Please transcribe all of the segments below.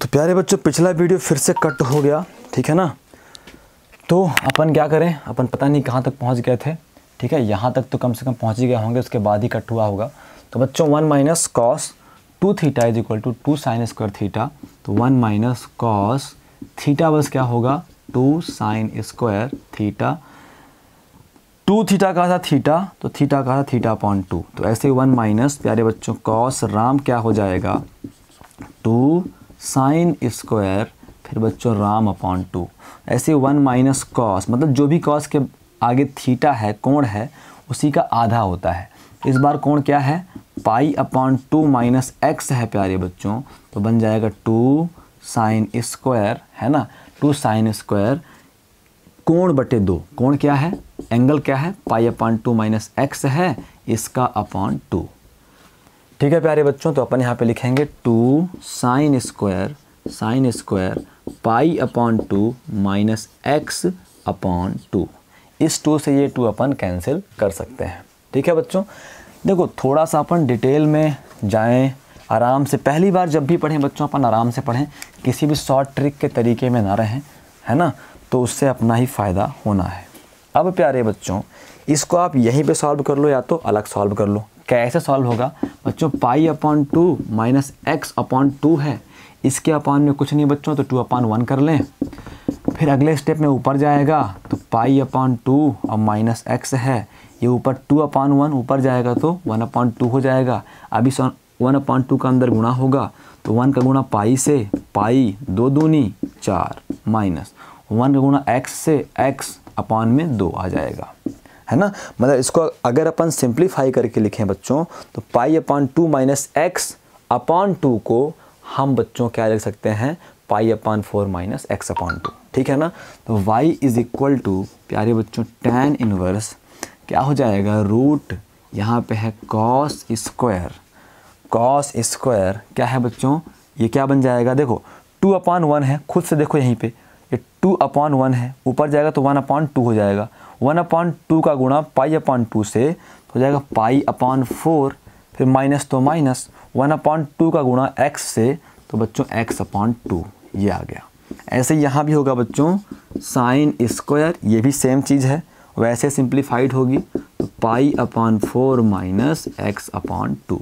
तो प्यारे बच्चों पिछला वीडियो फिर से कट हो गया ठीक है ना तो अपन क्या करें अपन पता नहीं कहाँ तक पहुँच गए थे ठीक है यहाँ तक तो कम से कम पहुँच ही गए होंगे उसके बाद ही कट हुआ होगा तो बच्चों one minus cos two theta is equal to two sine square theta तो वन माइनस कॉस थीटा बस क्या होगा two sine square theta two theta कहा था थीटा तो थीटा कहा था थीटा अपॉन टू तो ऐसे वन माइनस प्यारे बच्चों कॉस राम क्या हो जाएगा टू साइन स्क्वायर फिर बच्चों राम अपॉन टू ऐसे वन माइनस कॉस मतलब जो भी कॉस के आगे थीटा है कोण है उसी का आधा होता है इस बार कोण क्या है pi upon two minus x है प्यारे बच्चों तो बन जाएगा टू साइन स्क्वायर है ना टू साइन स्क्वायर कोण बटे दो कोण क्या है एंगल क्या है pi upon two minus x है इसका अपॉन टू ठीक है प्यारे बच्चों तो अपन यहाँ पे लिखेंगे two sine square sine square pi upon two minus x upon two इस टू से ये टू अपन कैंसिल कर सकते हैं ठीक है बच्चों देखो थोड़ा सा अपन डिटेल में जाएं आराम से पहली बार जब भी पढ़ें बच्चों अपन आराम से पढ़ें किसी भी शॉर्ट ट्रिक के तरीके में ना रहें है ना तो उससे अपना ही फ़ायदा होना है अब प्यारे बच्चों इसको आप यहीं पे सॉल्व कर लो या तो अलग सॉल्व कर लो कैसे सॉल्व होगा बच्चों pi upon two minus x upon two है इसके अपॉन में कुछ नहीं बच्चों तो टू अपॉन वन कर लें फिर अगले स्टेप में ऊपर जाएगा तो पाई अपॉन टू और माइनस एक्स है ये ऊपर टू अपॉन वन ऊपर जाएगा तो वन अपॉन टू हो जाएगा अभी वन अपॉन टू का अंदर गुणा होगा तो वन का गुणा पाई से पाई दो दूनी चार माइनस वन का गुणा एक्स से एक्स अपॉन में दो आ जाएगा है ना मतलब इसको अगर अपन सिंप्लीफाई करके लिखें बच्चों तो pi upon two minus x upon two को हम बच्चों क्या लिख सकते हैं pi upon four minus x upon two ठीक है ना तो वाई इज़ इक्वल टू प्यारे बच्चों टेन इनवर्स क्या हो जाएगा रूट यहाँ पे है कॉस स्क्वायर कॉस स्क्वायर क्या है बच्चों ये क्या बन जाएगा देखो टू अपॉन वन है खुद से देखो यहीं पे ये टू अपॉन वन है ऊपर जाएगा तो वन अपॉन टू हो जाएगा वन अपॉन टू का गुणा पाई अपॉन टू से तो हो जाएगा पाई अपॉन फोर फिर माइनस तो माइनस वन अपॉन टू का गुणा एक्स से तो बच्चों एक्स अपॉन टू ये आ गया ऐसे यहाँ भी होगा बच्चों साइन स्क्वायर ये भी सेम चीज़ है वैसे सिंप्लीफाइड होगी तो pi upon four minus x upon two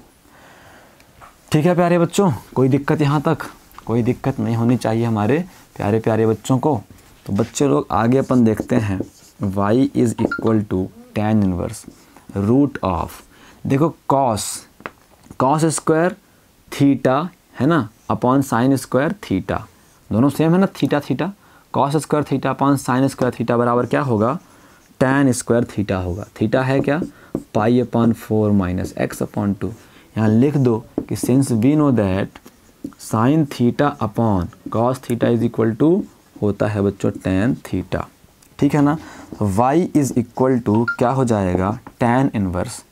ठीक है प्यारे बच्चों कोई दिक्कत यहाँ तक कोई दिक्कत नहीं होनी चाहिए हमारे प्यारे प्यारे बच्चों को तो बच्चे लोग आगे अपन देखते हैं y is equal to tan inverse root of देखो कॉस कॉस स्क्वायर थीटा है ना अपॉन साइन स्क्वायर थीटा दोनों सेम है ना theta theta cos square theta upon sine square theta बराबर क्या होगा टेन स्क्वायर थीटा होगा थीटा है क्या pi upon four minus x upon two यहाँ लिख दो कि since we know that sine theta upon cos theta is equal to होता है बच्चों टेन थीटा ठीक है ना तो y इज़ इक्वल टू क्या हो जाएगा tan इनवर्स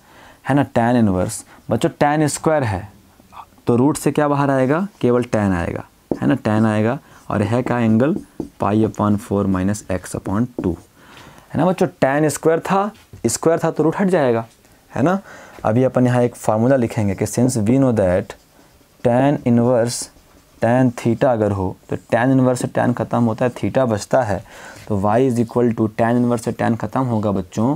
है ना tan इनवर्स बच्चों tan स्क्वायर है तो रूट से क्या बाहर आएगा केवल tan आएगा है ना tan आएगा और है क्या angle pi upon four minus x upon two है ना बच्चों tan स्क्वायर था स्क्वायर था तो रूट हट जाएगा है ना अभी अपन यहाँ एक फार्मूला लिखेंगे कि since we know that tan inverse tan theta अगर हो तो टेन इनवर्स से ख़त्म होता है थीटा बचता है तो y is equal to tan inverse से ख़त्म होगा बच्चों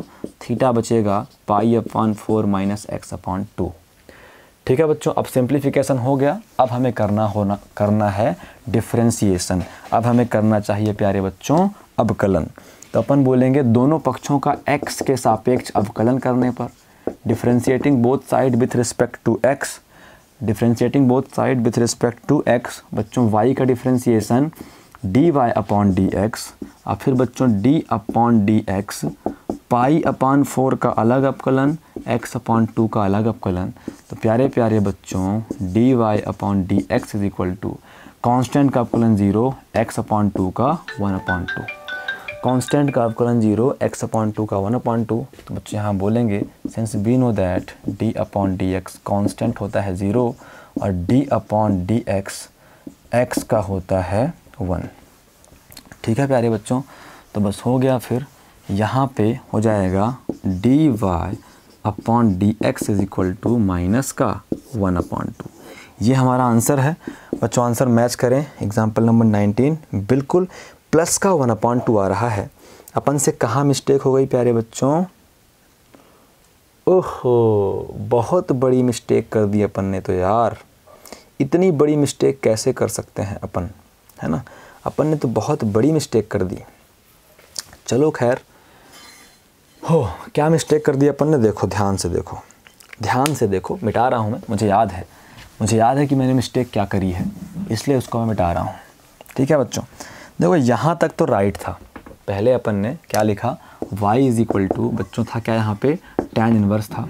थीटा बचेगा pi upon four minus x upon two ठीक है बच्चों अब सिंप्लीफिकेशन हो गया अब हमें करना होना करना है डिफ्रेंसीसन अब हमें करना चाहिए प्यारे बच्चों अवकलन तो अपन बोलेंगे दोनों पक्षों का एक्स के सापेक्ष अवकलन करने पर differentiating both side with respect to x differentiating both side with respect to x बच्चों वाई का differentiation d y upon d x और फिर बच्चों d upon d x pi upon four का अलग अपकलन एक्स अपॉन टू का अलग अपकलन तो प्यारे प्यारे बच्चों d y upon d x is equal to constant का अपकलन ज़ीरो एक्स अपॉन टू का वन अपॉन टू कांस्टेंट का अवकलन जीरो एक्स अपॉन टू का वन अपॉन टू तो बच्चे यहाँ बोलेंगे since we know that d upon d x constant होता है ज़ीरो और d upon d x x का होता है वन ठीक है प्यारे बच्चों तो बस हो गया फिर यहाँ पे हो जाएगा d y upon d x is equal to minus का वन अपॉन टू ये हमारा आंसर है बच्चों आंसर मैच करें एग्जाम्पल नंबर नाइनटीन बिल्कुल प्लस का वन अपॉइंट टू आ रहा है अपन से कहाँ मिस्टेक हो गई प्यारे बच्चों ओहो बहुत बड़ी मिस्टेक कर दी अपन ने तो यार इतनी बड़ी मिस्टेक कैसे कर सकते हैं अपन है ना अपन ने तो बहुत बड़ी मिस्टेक कर दी चलो खैर हो क्या मिस्टेक कर दी अपन ने देखो ध्यान से देखो ध्यान से देखो मिटा रहा हूँ मैं मुझे याद है मुझे याद है कि मैंने मिस्टेक क्या करी है इसलिए उसको मैं मिटा रहा हूँ ठीक है बच्चों देखो यहाँ तक तो राइट था पहले अपन ने क्या लिखा y इज इक्वल टू बच्चों था क्या यहाँ पे tan इनवर्स था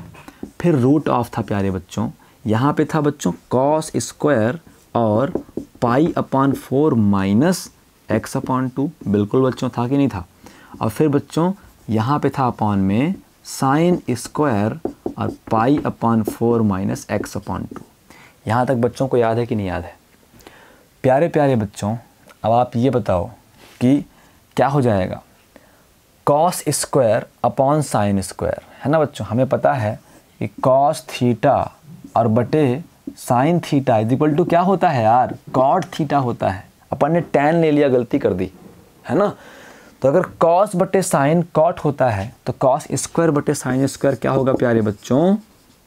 फिर रूट ऑफ था प्यारे बच्चों यहाँ पे था बच्चों कॉस स्क्वायर और pi upon four minus x upon two बिल्कुल बच्चों था कि नहीं था और फिर बच्चों यहाँ पे था अपॉन में साइन स्क्वायर और pi upon four minus x upon two यहाँ तक बच्चों को याद है कि नहीं याद है प्यारे प्यारे बच्चों अब आप ये बताओ कि क्या हो जाएगा cos square upon sine square है ना बच्चों हमें पता है कि कॉस थीटा और बटे sine theta is equal to क्या होता है यार कॉट थीटा होता है अपन ने टेन ले लिया गलती कर दी है ना तो अगर कॉस बटे साइन कॉट होता है तो कॉस स्क्वायर बटे साइन स्क्वायर क्या होगा प्यारे बच्चों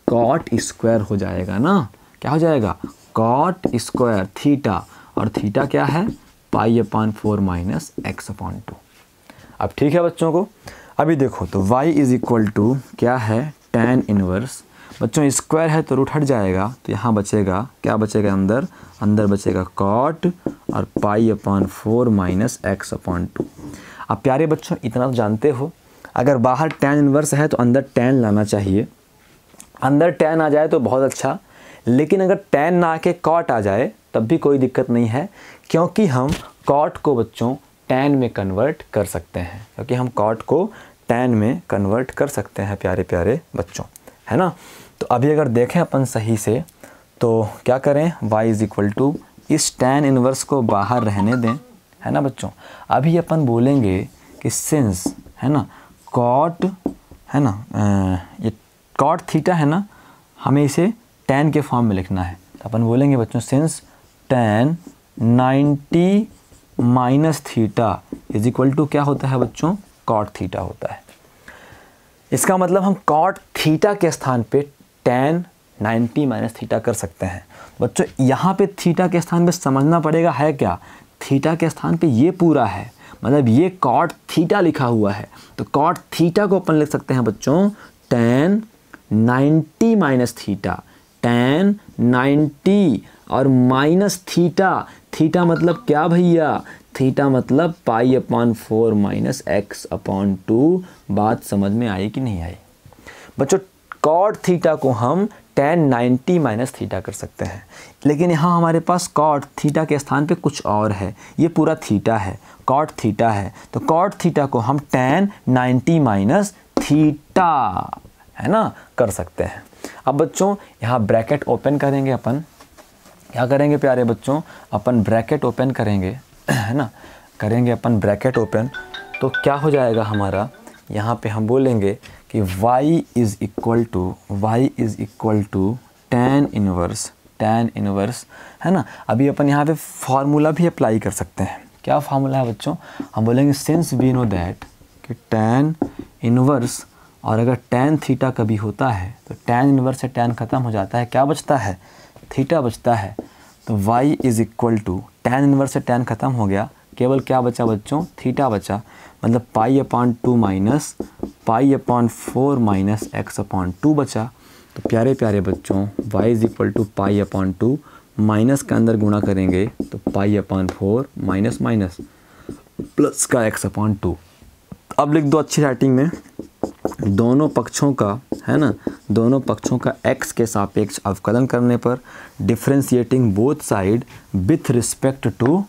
कॉट स्क्वायर हो जाएगा ना क्या हो जाएगा कॉट स्क्वायर थीटा और थीटा क्या है pi upon four minus x upon two अब ठीक है बच्चों को अभी देखो तो y इज़ इक्वल टू क्या है tan इनवर्स बच्चों स्क्वायर है तो रूट हट जाएगा तो यहाँ बचेगा क्या बचेगा अंदर अंदर बचेगा कॉट और pi upon four minus x upon two आप प्यारे बच्चों इतना तो जानते हो अगर बाहर tan इनवर्स है तो अंदर tan लाना चाहिए अंदर tan आ जाए तो बहुत अच्छा लेकिन अगर tan ना आके कॉट आ जाए तब भी कोई दिक्कत नहीं है क्योंकि हम कॉट को बच्चों टेन में कन्वर्ट कर सकते हैं क्योंकि हम कॉट को टेन में कन्वर्ट कर सकते हैं प्यारे प्यारे बच्चों है ना तो अभी अगर देखें अपन सही से तो क्या करें y इज़ इक्वल टू इस टेन इनवर्स को बाहर रहने दें है ना बच्चों अभी अपन बोलेंगे कि सिंस है ना कॉट है ना आ, ये कॉट थीटा है ना हमें इसे टेन के फॉर्म में लिखना है तो अपन बोलेंगे बच्चों since tan ninety minus theta is equal to क्या होता है बच्चों कॉट थीटा होता है इसका मतलब हम कॉट थीटा के स्थान पे टेन नाइन्टी माइनस थीटा कर सकते हैं बच्चों यहाँ पे थीटा के स्थान पे समझना पड़ेगा है क्या थीटा के स्थान पे ये पूरा है मतलब ये कॉट थीटा लिखा हुआ है तो कॉट थीटा को अपन लिख सकते हैं बच्चों tan ninety minus theta tan 90 और माइनस थीटा थीटा मतलब क्या भैया थीटा मतलब pi upon four minus x upon two बात समझ में आई कि नहीं आई बच्चों कॉट थीटा को हम टेन नाइन्टी माइनस थीटा कर सकते हैं लेकिन यहाँ हमारे पास कॉट थीटा के स्थान पे कुछ और है ये पूरा थीटा है कॉट थीटा है तो कॉट थीटा को हम टेन नाइन्टी माइनस थीटा है ना कर सकते हैं अब बच्चों यहाँ ब्रैकेट ओपन करेंगे अपन क्या करेंगे प्यारे बच्चों अपन ब्रैकेट ओपन करेंगे है ना करेंगे अपन ब्रैकेट ओपन तो क्या हो जाएगा हमारा यहाँ पे हम बोलेंगे कि y is equal to y is equal to tan inverse tan inverse है ना अभी अपन यहाँ पे फार्मूला भी अप्लाई कर सकते हैं क्या फार्मूला है बच्चों हम बोलेंगे सिंस वी नो दैट कि टेन इनवर्स और अगर टेन थीटा कभी होता है तो टेन इनवर्स से टेन ख़त्म हो जाता है क्या बचता है थीटा बचता है तो y is equal to tan inverse से टेन ख़त्म हो गया केवल क्या बचा बच्चों थीटा बचा मतलब pi upon two minus pi upon four minus x upon two बचा तो प्यारे प्यारे बच्चों y is equal to pi upon two minus के अंदर गुणा करेंगे तो pi upon four minus minus plus का एक्स अपॉन टू अब लिख दो अच्छी राइटिंग में दोनों पक्षों का है ना दोनों पक्षों का एक्स के सापेक्ष अवकलन करने पर differentiating both side with respect to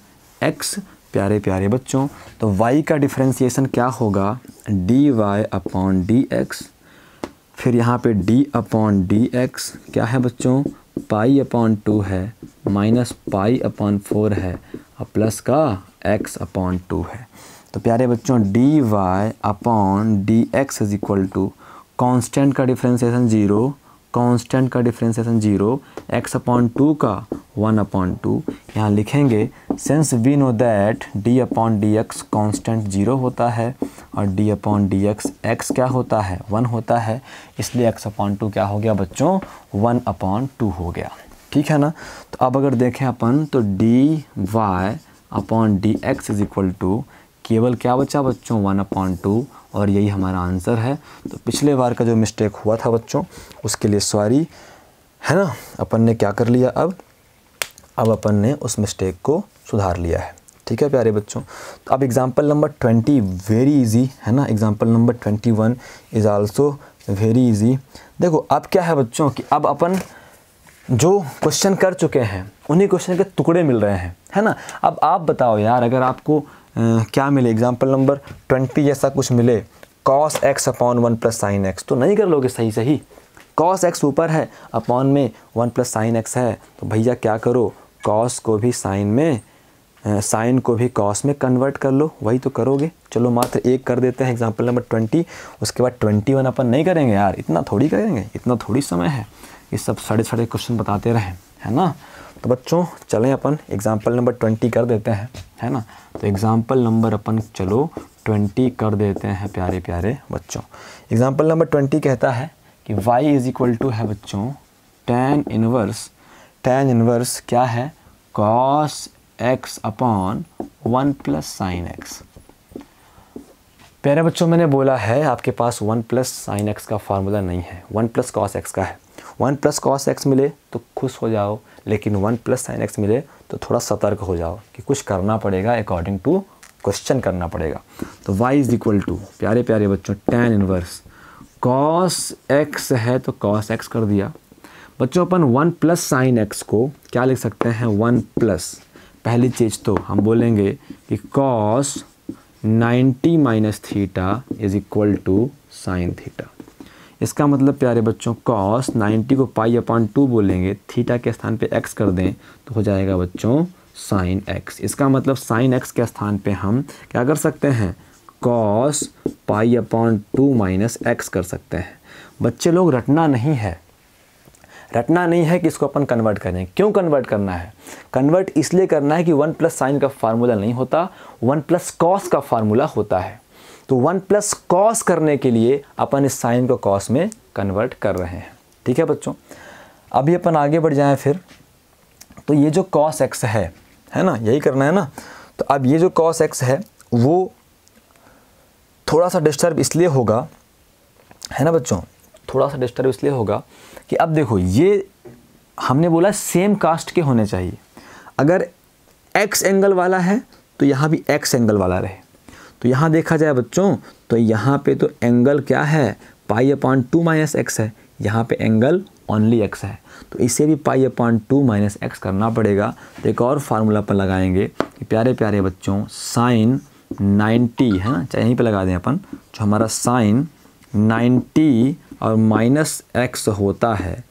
x प्यारे प्यारे बच्चों तो y का डिफ्रेंसिएशन क्या होगा dy वाई अपॉन डी फिर यहाँ पे d अपॉन डी क्या है बच्चों पाई अपॉन टू है माइनस पाई अपॉन फोर है और प्लस का x अपॉन टू है तो प्यारे बच्चों d y upon d x is equal to constant का डिफ्रेंसीसन ज़ीरो कॉन्स्टेंट का differentiation zero x upon two का वन अपॉन टू यहाँ लिखेंगे since we know that d upon d x constant zero होता है और d upon d x x क्या होता है वन होता है इसलिए एक्स अपॉन टू क्या हो गया बच्चों वन अपॉन टू हो गया ठीक है ना तो अब अगर देखें अपन तो d y upon d x is equal to केवल क्या बचा बच्चों वन अपॉन टू और यही हमारा आंसर है तो पिछले बार का जो मिस्टेक हुआ था बच्चों उसके लिए सॉरी है ना अपन ने क्या कर लिया अब अब अपन ने उस मिस्टेक को सुधार लिया है ठीक है प्यारे बच्चों तो अब example number twenty very easy है ना example number twenty one is also very easy देखो अब क्या है बच्चों कि अब अपन जो क्वेश्चन कर चुके हैं उन्हीं क्वेश्चन के टुकड़े मिल रहे हैं है ना अब आप बताओ यार अगर आपको क्या मिले एग्जाम्पल नंबर ट्वेंटी जैसा कुछ मिले cos x upon one plus sine x तो नहीं कर लोगे सही सही कॉस एक्स ऊपर है अपॉन में वन प्लस साइन एक्स है तो भैया क्या करो कॉस को भी साइन में साइन को भी कॉस में कन्वर्ट कर लो वही तो करोगे चलो मात्र एक कर देते हैं एग्जाम्पल नंबर ट्वेंटी उसके बाद ट्वेंटी वन अपन नहीं करेंगे यार इतना थोड़ी करेंगे इतना थोड़ी समय है ये सब सड़े सड़े क्वेश्चन बताते रहें है ना तो बच्चों चलें अपन एग्ज़ाम्पल नंबर ट्वेंटी कर देते हैं है ना तो एग्ज़ाम्पल नंबर अपन चलो ट्वेंटी कर देते हैं प्यारे प्यारे बच्चों एग्ज़ाम्पल नंबर ट्वेंटी कहता है कि y इज़ इक्वल टू है बच्चों टेन इनवर्स टेन इनवर्स क्या है cos x upon one plus sine x प्यारे बच्चों मैंने बोला है आपके पास वन प्लस साइन एक्स का फार्मूला नहीं है वन प्लस कॉस एक्स का है वन प्लस कॉस एक्स मिले तो खुश हो जाओ लेकिन वन प्लस साइन एक्स मिले तो थोड़ा सतर्क हो जाओ कि कुछ करना पड़ेगा अकॉर्डिंग टू क्वेश्चन करना पड़ेगा तो y इज़ इक्वल टू प्यारे प्यारे बच्चों टेन इनवर्स कॉस एक्स है तो कॉस एक्स कर दिया बच्चों अपन वन प्लस साइन एक्स को क्या लिख सकते हैं वन प्लस पहली चीज़ तो हम बोलेंगे कि cos 90 minus theta is equal to sine theta इसका मतलब प्यारे बच्चों कॉस 90 को पाई अपॉन टू बोलेंगे थीटा के स्थान पे एक्स कर दें तो हो जाएगा बच्चों साइन एक्स इसका मतलब साइन एक्स के स्थान पे हम क्या कर सकते हैं cos pi upon two minus x कर सकते हैं बच्चे लोग रटना नहीं है रटना नहीं है कि इसको अपन कन्वर्ट करें क्यों कन्वर्ट करना है कन्वर्ट इसलिए करना है कि वन प्लस साइन का फार्मूला नहीं होता वन प्लस कॉस का फार्मूला होता है तो वन प्लस कॉस करने के लिए अपन इस साइन को कॉस में कन्वर्ट कर रहे हैं ठीक है बच्चों अभी अपन आगे बढ़ जाएं फिर तो ये जो कॉस एक्स है है ना यही करना है ना तो अब ये जो कॉस एक्स है वो थोड़ा सा डिस्टर्ब इसलिए होगा है ना बच्चों थोड़ा सा डिस्टर्ब इसलिए होगा कि अब देखो ये हमने बोला सेम कास्ट के होने चाहिए अगर एक्स एंगल वाला है तो यहाँ भी एक्स एंगल वाला रहे तो यहाँ देखा जाए बच्चों तो यहाँ पे तो एंगल क्या है pi upon two minus x है यहाँ पे एंगल ओनली एक्स है तो इसे भी pi upon two minus x करना पड़ेगा तो एक और फार्मूला पर लगाएंगे कि प्यारे प्यारे बच्चों साइन 90 है ना चाहे यहीं पर लगा दें अपन जो हमारा साइन 90 और माइनस एक्स होता है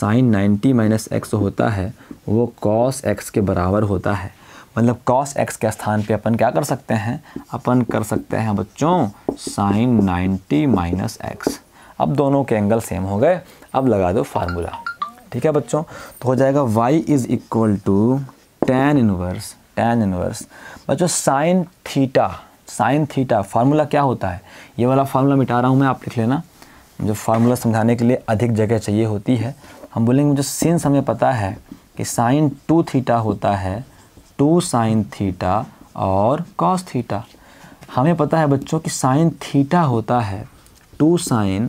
साइन 90 माइनस एक्स होता है वो कॉस एक्स के बराबर होता है मतलब कॉस एक्स के स्थान पे अपन क्या कर सकते हैं अपन कर सकते हैं बच्चों साइन 90 माइनस एक्स अब दोनों के एंगल सेम हो गए अब लगा दो फार्मूला ठीक है बच्चों तो हो जाएगा y is equal to tan inverse tan inverse बच्चों sine theta sine theta formula क्या होता है ये वाला फार्मूला मिटा रहा हूँ मैं आप लिख लेना जो फार्मूला समझाने के लिए अधिक जगह चाहिए होती है हम बोलेंगे मुझे सिंस हमें पता है कि साइन टू थीटा होता है टू साइन थीटा और कॉस थीटा हमें पता है बच्चों कि साइन थीटा होता है two sine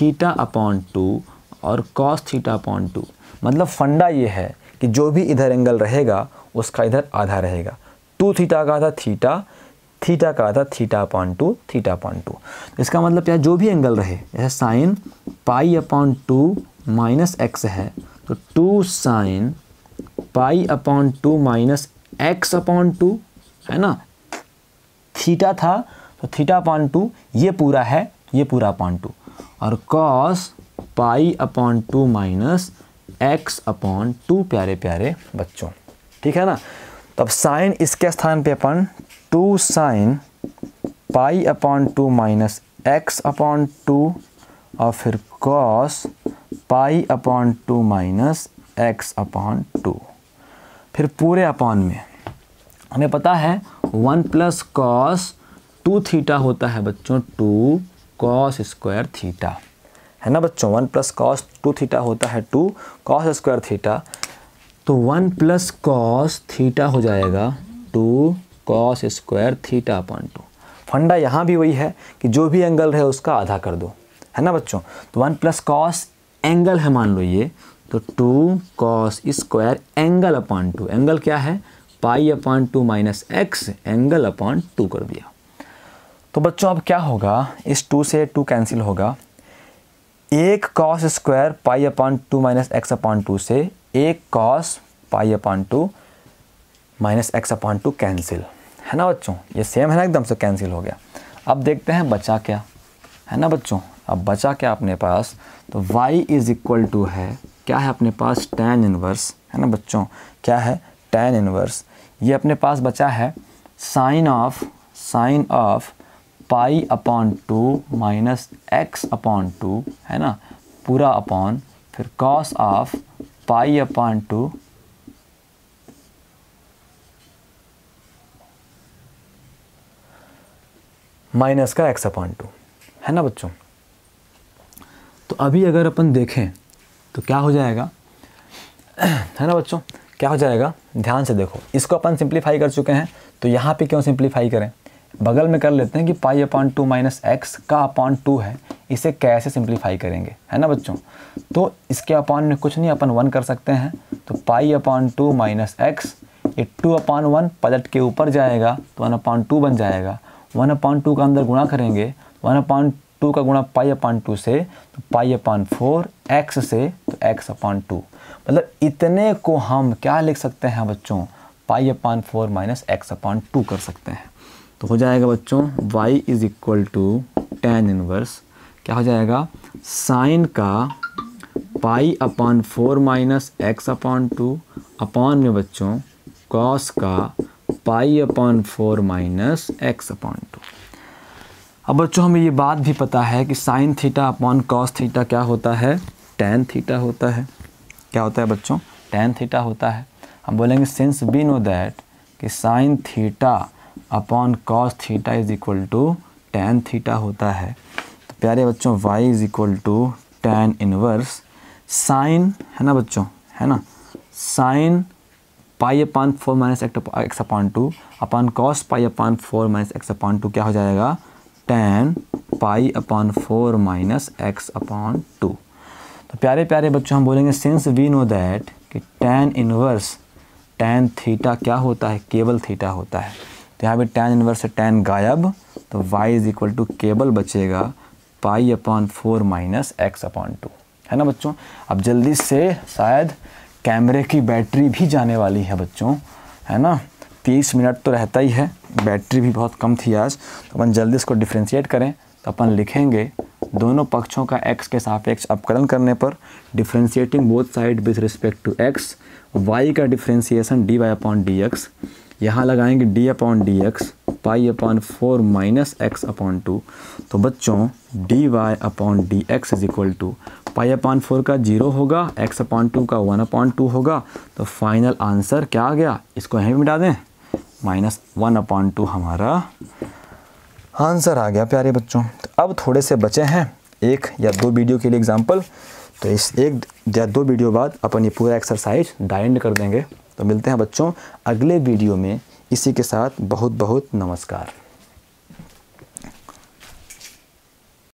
theta upon two और कॉस थीटा अपॉन टू मतलब फंडा ये है कि जो भी इधर एंगल रहेगा उसका इधर आधा रहेगा टू थीटा का आधा थीटा थीटा का आधा theta upon two theta upon two इसका मतलब क्या जो भी एंगल रहे जैसे sine pi upon two minus x है तो two sine pi upon two minus x upon two है ना थीटा था तो थीटा अपॉन टू ये पूरा है ये पूरा अपॉन टू और cos pi upon two minus x upon two प्यारे प्यारे बच्चों ठीक है ना तो अब साइन इसके स्थान पे अपन two sine pi upon two minus x upon two और फिर cos pi upon two minus x upon two फिर पूरे अपॉन में हमें पता है one plus cos two theta होता है बच्चों टू कॉस स्क्वायर थीटा है ना बच्चों one plus cos two theta होता है टू कॉस स्क्वायर थीटा तो वन प्लस कॉस थीटा हो जाएगा two cos square theta upon two फंडा यहाँ भी वही है कि जो भी एंगल है उसका आधा कर दो है ना बच्चों तो वन प्लस कॉस एंगल है मान लो ये तो two cos square angle upon two angle क्या है pi upon two minus x angle upon two कर दिया तो बच्चों अब क्या होगा इस टू से टू कैंसिल होगा एक cos square pi upon two minus x upon two से एक cos pi upon two minus x upon two cancel है ना बच्चों ये सेम है ना एकदम से कैंसिल हो गया अब देखते हैं बचा क्या है ना बच्चों अब बचा क्या अपने पास तो y इज इक्वल टू है क्या है अपने पास टैन इनवर्स है ना बच्चों क्या है टैन इनवर्स ये अपने पास बचा है sine of sine of pi upon two minus x upon two है ना पूरा अपॉन फिर cos of pi upon two minus का एक्स अपॉन टू है ना बच्चों तो अभी अगर अपन देखें तो क्या हो जाएगा है ना बच्चों क्या हो जाएगा ध्यान से देखो इसको अपन सिंप्लीफाई कर चुके हैं तो यहाँ पे क्यों सिंप्लीफाई करें बगल में कर लेते हैं कि pi upon two minus x का अपॉन टू है इसे कैसे सिंप्लीफाई करेंगे है ना बच्चों तो इसके अपॉन में कुछ नहीं अपन वन कर सकते हैं तो pi upon two minus x ये टू अपॉन वन पलट के ऊपर जाएगा तो वन अपॉन टू बन जाएगा वन अपॉन टू का अंदर गुणा करेंगे वन अपॉन टू का गुणा पाई अपान टू से तो पाई अपान फोर एक्स से तो एक्स अपान टू मतलब इतने को हम क्या लिख सकते हैं बच्चों pi upon four minus x upon two कर सकते हैं तो हो जाएगा बच्चों y is equal to tan inverse क्या हो जाएगा साइन का pi upon four minus x upon two upon में बच्चों कॉस का pi upon four minus x upon two अब बच्चों हमें ये बात भी पता है कि sine theta upon cos theta क्या होता है टेन थीटा होता है क्या होता है बच्चों टेन थीटा होता है हम बोलेंगे सिंस बी नो दैट कि sine theta upon cos theta is equal to tan theta होता है तो प्यारे बच्चों y is equal to tan inverse sine है ना बच्चों है ना sine pi upon four minus x upon two upon cos pi upon four minus x upon two क्या हो जाएगा tan pi upon four minus x upon two तो प्यारे प्यारे बच्चों हम बोलेंगे सिंस वी नो दैट कि टेन इनवर्स टेन थीटा क्या होता है केबल थीटा होता है तो यहाँ पे टेन इनवर्स से टेन गायब तो y इज इक्वल टू केबल बचेगा pi upon four minus x upon two है ना बच्चों अब जल्दी से शायद कैमरे की बैटरी भी जाने वाली है बच्चों है ना तीस मिनट तो रहता ही है बैटरी भी बहुत कम थी आज तो अपन जल्दी इसको डिफ्रेंशिएट करें तो अपन लिखेंगे दोनों पक्षों का एक्स के सापेक्ष अपकरण करने पर differentiating both side with respect to x y का differentiation d y upon d x यहाँ लगाएंगे d upon d x pi upon four minus x upon two तो बच्चों d y upon d x is equal to pi upon four का zero होगा x upon two का one upon two होगा तो final answer क्या आ गया इसको यहीं भी मिटा दें माइनस वन अपॉन टू हमारा आंसर आ गया प्यारे बच्चों तो अब थोड़े से बचे हैं एक या दो वीडियो के लिए एग्जाम्पल तो इस एक या दो वीडियो बाद अपन ये पूरा एक्सरसाइज डाइंड कर देंगे तो मिलते हैं बच्चों अगले वीडियो में इसी के साथ बहुत बहुत नमस्कार